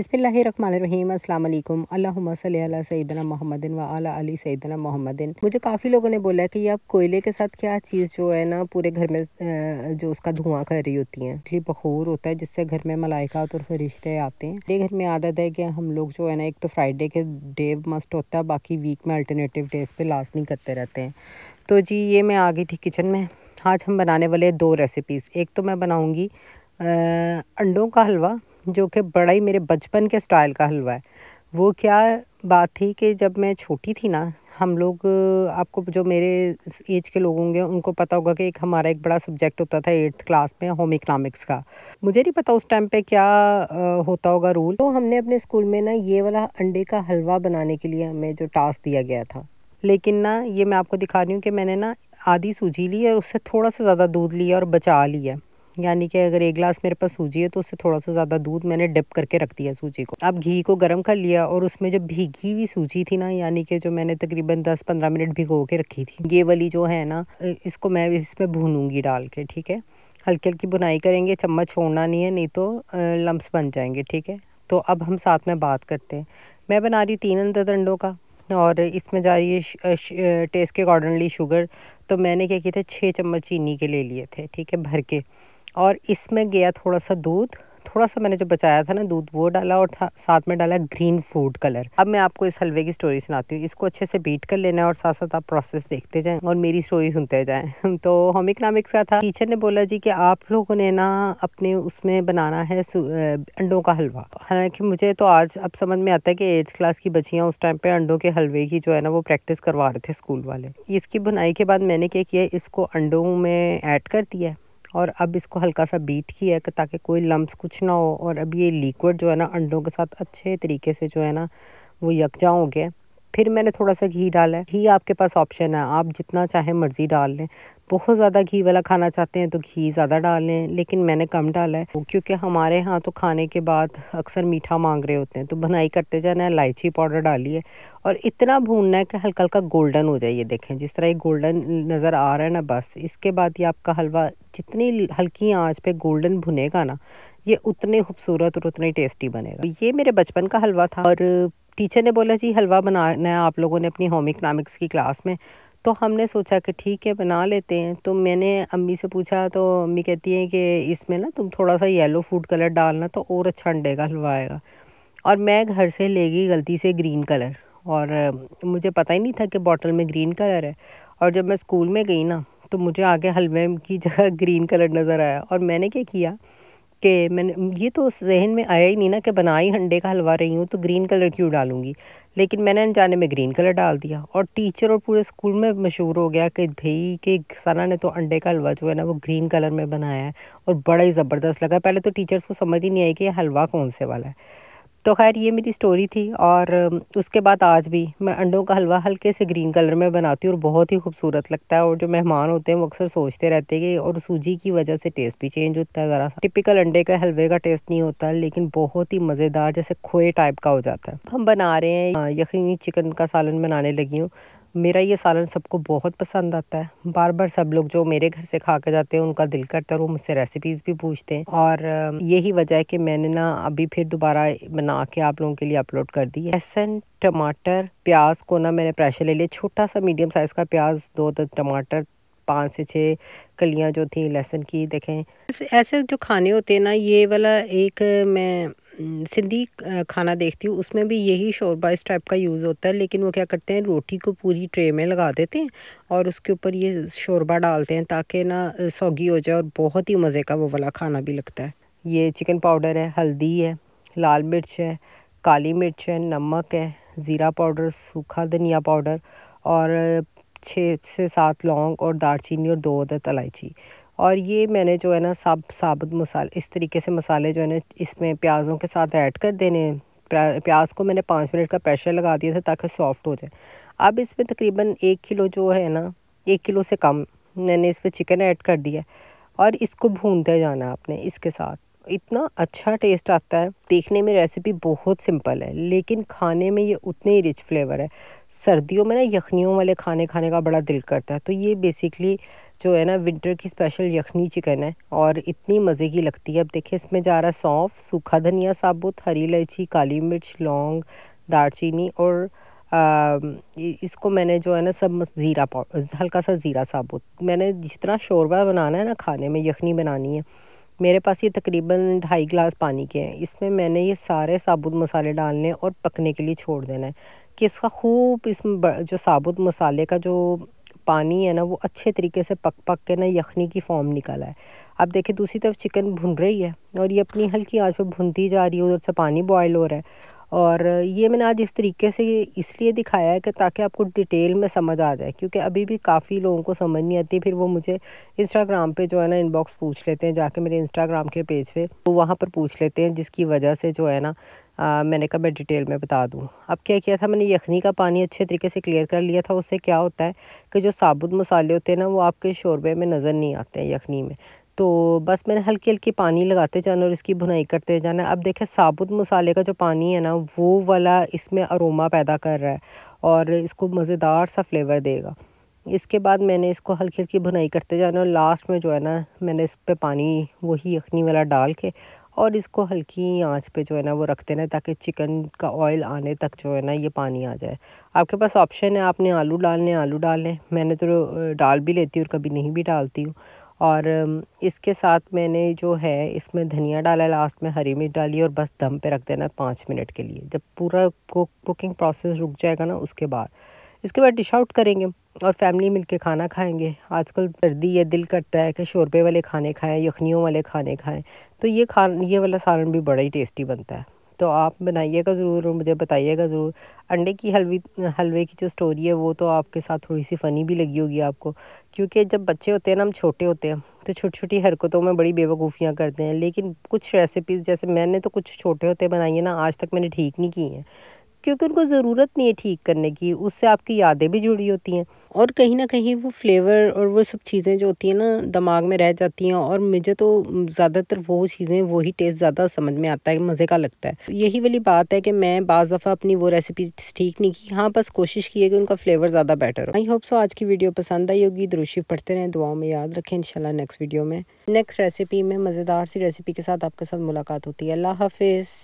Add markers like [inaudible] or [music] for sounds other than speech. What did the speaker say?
बिस्मिल्लाम अल्लाम अल्लाम सैदना मोहम्मद व आला अली सैदना मोहम्मद मुझे काफ़ी लोगों ने बोला है कि आप कोयले के साथ क्या चीज़ जो है ना पूरे घर में जो उसका धुआं कर रही होती हैं इसलिए बखूर होता है जिससे घर में मलाइका और फरिश्ते आते हैं मेरे घर में आदत है कि हम लोग जो है ना एक तो फ्राइडे के डे मस्ट होता है बाकी वीक में अल्टरनेटिव डेज़ पर लाजमी करते रहते हैं तो जी ये मैं आ गई थी किचन में आज हम बनाने वाले दो रेसिपीज़ एक तो मैं बनाऊँगी अंडों का हलवा जो कि बड़ा ही मेरे बचपन के स्टाइल का हलवा है वो क्या बात थी कि जब मैं छोटी थी ना हम लोग आपको जो मेरे एज के लोग होंगे उनको पता होगा कि एक हमारा एक बड़ा सब्जेक्ट होता था एट्थ क्लास में होम इकनॉमिक्स का मुझे नहीं पता उस टाइम पे क्या होता होगा रूल तो हमने अपने स्कूल में ना ये वाला अंडे का हलवा बनाने के लिए हमें जो टास्क दिया गया था लेकिन ना ये मैं आपको दिखा रही हूँ कि मैंने ना आधी सूजी ली और उससे थोड़ा सा ज़्यादा दूध लिया और बचा लिया यानी कि अगर एक ग्लास मेरे पास सूजी है तो उससे थोड़ा सा ज़्यादा दूध मैंने डिप करके रख दिया सूजी को अब घी को गर्म कर लिया और उसमें जो भीगी हुई सूजी थी ना यानी कि जो मैंने तकरीबन दस पंद्रह मिनट भिगो के रखी थी ये वाली जो है ना इसको मैं इसमें भूनूंगी डाल के ठीक है हल्की हल्की बुनाई करेंगे चम्मच छोड़ना नहीं है नहीं तो लम्ब बन जाएंगे ठीक है तो अब हम साथ में बात करते हैं मैं बना रही हूँ तीन अंदर अंडों का और इसमें जा रही है टेस्ट के अकॉर्डिंगली शुगर तो मैंने क्या किया था छः चम्मच चीनी के ले लिए थे ठीक है भर के और इसमें गया थोड़ा सा दूध थोड़ा सा मैंने जो बचाया था ना दूध वो डाला और था, साथ में डाला ग्रीन फूड कलर अब मैं आपको इस हलवे की स्टोरी सुनाती हूँ इसको अच्छे से बीट कर लेना है और साथ साथ आप प्रोसेस देखते जाएं और मेरी स्टोरी सुनते जाएं [laughs] तो होम इकनॉमिक्स का था टीचर ने बोला जी कि आप लोगों ने ना अपने उसमें बनाना है अंडों का हलवा हालांकि मुझे तो आज अब समझ में आता है कि एट्थ क्लास की बच्चियाँ उस टाइम पे अंडों के हलवे की जो है ना वो प्रैक्टिस करवा रहे थे स्कूल वाले इसकी बुनाई के बाद मैंने क्या किया इसको अंडों में ऐड कर दिया और अब इसको हल्का सा बीट किया है ताकि कोई लम्ब कुछ ना हो और अब ये लिक्विड जो है ना अंडों के साथ अच्छे तरीके से जो है ना वो यकजा हो गया फिर मैंने थोड़ा सा घी डाला है घी आपके पास ऑप्शन है आप जितना चाहे मर्ज़ी डाल लें बहुत ज़्यादा घी वाला खाना चाहते हैं तो घी ज़्यादा डाल लें लेकिन मैंने कम डाला है क्योंकि हमारे यहाँ तो खाने के बाद अक्सर मीठा मांग रहे होते हैं तो बनाई करते जाना है इलायची पाउडर डालिए और इतना भूनना है कि हल्का हल्का गोल्डन हो जाए देखें जिस तरह ये गोल्डन नज़र आ रहा है ना बस इसके बाद ये आपका हलवा जितनी हल्की आँच पर गोल्डन भुनेगा ना ये उतने खूबसूरत और उतने टेस्टी बनेगा ये मेरे बचपन का हलवा था और टीचर ने बोला जी हलवा बनाना है आप लोगों ने अपनी होम इकनॉमिक्स की क्लास में तो हमने सोचा कि ठीक है बना लेते हैं तो मैंने अम्मी से पूछा तो अम्मी कहती हैं कि इसमें ना तुम थोड़ा सा येलो फूड कलर डालना तो और अच्छा अंडेगा हलवा आएगा और मैं घर से ले गई गलती से ग्रीन कलर और मुझे पता ही नहीं था कि बॉटल में ग्रीन कलर है और जब मैं स्कूल में गई ना तो मुझे आगे हलवे की जगह ग्रीन कलर नज़र आया और मैंने क्या किया कि मैंने ये तो जहन में आया ही नहीं ना कि बना ही हंडे का हलवा रही हूँ तो ग्रीन कलर क्यों डालूंगी लेकिन मैंने अनजाने में ग्रीन कलर डाल दिया और टीचर और पूरे स्कूल में मशहूर हो गया कि भई कि सना ने तो अंडे का हलवा जो है ना वो ग्रीन कलर में बनाया है और बड़ा ही ज़बरदस्त लगा पहले तो टीचर्स को समझ ही नहीं आई कि हलवा कौन से वाला है तो खैर ये मेरी स्टोरी थी और उसके बाद आज भी मैं अंडों का हलवा हल्के से ग्रीन कलर में बनाती हूँ और बहुत ही खूबसूरत लगता है और जो मेहमान होते हैं वो अक्सर सोचते रहते हैं कि और सूजी की वजह से टेस्ट भी चेंज होता है ज़रा सा टिपिकल अंडे का हलवे का टेस्ट नहीं होता लेकिन बहुत ही मज़ेदार जैसे खोए टाइप का हो जाता है हम बना रहे हैं यखनी चिकन का सालन बनाने लगी हूँ मेरा ये सालन सबको बहुत पसंद आता है बार बार सब लोग जो मेरे घर से खा के जाते हैं उनका दिल करता है वो मुझसे रेसिपीज़ भी पूछते हैं और यही वजह है कि मैंने ना अभी फिर दोबारा बना के आप लोगों के लिए अपलोड कर दी है लहसन टमाटर प्याज को ना मैंने प्रेशर ले लिया छोटा सा मीडियम साइज़ का प्याज दो टमाटर पाँच से छः कलियाँ जो थी लहसन की देखें ऐसे जो खाने होते हैं ना ये वाला एक मैं सिंधी खाना देखती हूँ उसमें भी यही शोरबा इस टाइप का यूज़ होता है लेकिन वो क्या करते हैं रोटी को पूरी ट्रे में लगा देते हैं और उसके ऊपर ये शोरबा डालते हैं ताकि ना सौगी हो जाए और बहुत ही मज़े का वो वाला खाना भी लगता है ये चिकन पाउडर है हल्दी है लाल मिर्च है काली मिर्च है नमक है ज़ीरा पाउडर सूखा धनिया पाउडर और छः से सात लौंग और दालचीनी और दो अदद इलायची और ये मैंने जो है ना सब साबुत मसाले इस तरीके से मसाले जो है ना इसमें प्याज़ों के साथ ऐड कर देने प्याज को मैंने पाँच मिनट का प्रेशर लगा दिया था ताकि सॉफ्ट हो जाए अब इसमें तकरीबन एक किलो जो है ना एक किलो से कम मैंने इसमें चिकन ऐड कर दिया और इसको भूनते जाना आपने इसके साथ इतना अच्छा टेस्ट आता है देखने में रेसिपी बहुत सिंपल है लेकिन खाने में ये उतने ही रिच फ्लेवर है सर्दियों में ना यखनियों वाले खाने खाने का बड़ा दिल करता है तो ये बेसिकली जो है ना विंटर की स्पेशल यखनी चिकन है और इतनी मज़े की लगती है अब देखिए इसमें जा रहा है सौंफ सूखा धनिया साबुत हरी इलायची काली मिर्च लौंग दारचीनी और आ, इसको मैंने जो है ना सब ज़ीरा हल्का सा ज़ीरा साबुत मैंने जितना शोरबा बनाना है ना खाने में यखनी बनानी है मेरे पास ये तकरीबन ढाई गिलास पानी के हैं इसमें मैंने ये सारे साबुत मसाले डालने और पकने के लिए छोड़ देना है कि इसका खूब इसमें जो साबुत मसाले का जो पानी है ना वो अच्छे तरीके से पक पक के ना यखनी की फॉर्म निकाला है अब देखें दूसरी तरफ चिकन भुन रही है और ये अपनी हल्की आँच पे भुनती जा रही है उधर से पानी बॉयल हो रहा है और ये मैंने आज इस तरीके से इसलिए दिखाया है कि ताकि आपको डिटेल में समझ आ जाए क्योंकि अभी भी काफ़ी लोगों को समझ नहीं आती फिर वो मुझे इंस्टाग्राम पे जो है ना इनबॉक्स पूछ लेते हैं जाके मेरे इंस्टाग्राम के पेज पे वो तो वहाँ पर पूछ लेते हैं जिसकी वजह से जो है ना आ, मैंने कहा मैं डिटेल में बता दूँ अब क्या किया था मैंने यखनी का पानी अच्छे तरीके से क्लियर कर लिया था उससे क्या होता है कि जो साबुत मसाले होते हैं ना वो आपके शोरबे में नज़र नहीं आते हैं यखनी में तो बस मैंने हल्की हल्की पानी लगाते जाना और इसकी भुनाई करते जाना अब देखें साबुत मसाले का जो पानी है ना वो वाला इसमें अरोमा पैदा कर रहा है और इसको मज़ेदार सा फ्लेवर देगा इसके बाद मैंने इसको हल्की हल्की भुनाई करते जाना और लास्ट में जो है ना मैंने इस पर पानी वही यखनी वाला डाल के और इसको हल्की आंच पे जो है ना वो रख देना ताकि चिकन का ऑयल आने तक जो है ना ये पानी आ जाए आपके पास ऑप्शन है आपने आलू डालने आलू डाल लें मैंने तो डाल भी लेती हूँ और कभी नहीं भी डालती हूँ और इसके साथ मैंने जो है इसमें धनिया डाला लास्ट में हरी मिर्च डाली और बस दम पे रख देना पाँच मिनट के लिए जब पूरा कुकिंग प्रोसेस रुक जाएगा ना उसके बाद इसके बाद डिश आउट करेंगे और फैमिली मिलके खाना खाएंगे आजकल सर्दी है दिल करता है कि शोरबे वाले खाने खाएं यखनियों वाले खाने खाएं तो ये खा ये वाला सालन भी बड़ा ही टेस्टी बनता है तो आप बनाइएगा ज़रूर और मुझे बताइएगा ज़रूर अंडे की हलवी हलवे की जो स्टोरी है वो तो आपके साथ थोड़ी सी फ़नी भी लगी होगी आपको क्योंकि जब बच्चे होते हैं ना हम छोटे होते हैं तो छोटी छोटी हरकतों में बड़ी बेवकूफ़ियाँ करते हैं लेकिन कुछ रेसिपीज़ जैसे मैंने तो कुछ छोटे होते बनाई हैं ना आज तक मैंने ठीक नहीं की हैं क्योंकि उनको ज़रूरत नहीं है ठीक करने की उससे आपकी यादें भी जुड़ी होती हैं और कहीं ना कहीं वो फ्लेवर और वो सब चीज़ें जो होती हैं ना दिमाग में रह जाती हैं और मुझे तो ज़्यादातर वो चीज़ें वही टेस्ट ज़्यादा समझ में आता है मज़े का लगता है यही वाली बात है कि मैं बाज़ दफ़ा अपनी वो रेसिपी ठीक नहीं की हाँ बस कोशिश की है कि उनका फ्लेवर ज़्यादा बेटर हो आई होप सो आज की वीडियो पसंद आई होगी द्रोशी पढ़ते रहें दुआओं में याद रखें इंशाल्लाह नेक्स्ट वीडियो में नेक्स्ट रेसिपी में मज़ेदार सी रेसिपी के साथ आपके साथ मुलाकात होती है अल्लाह हाफिज़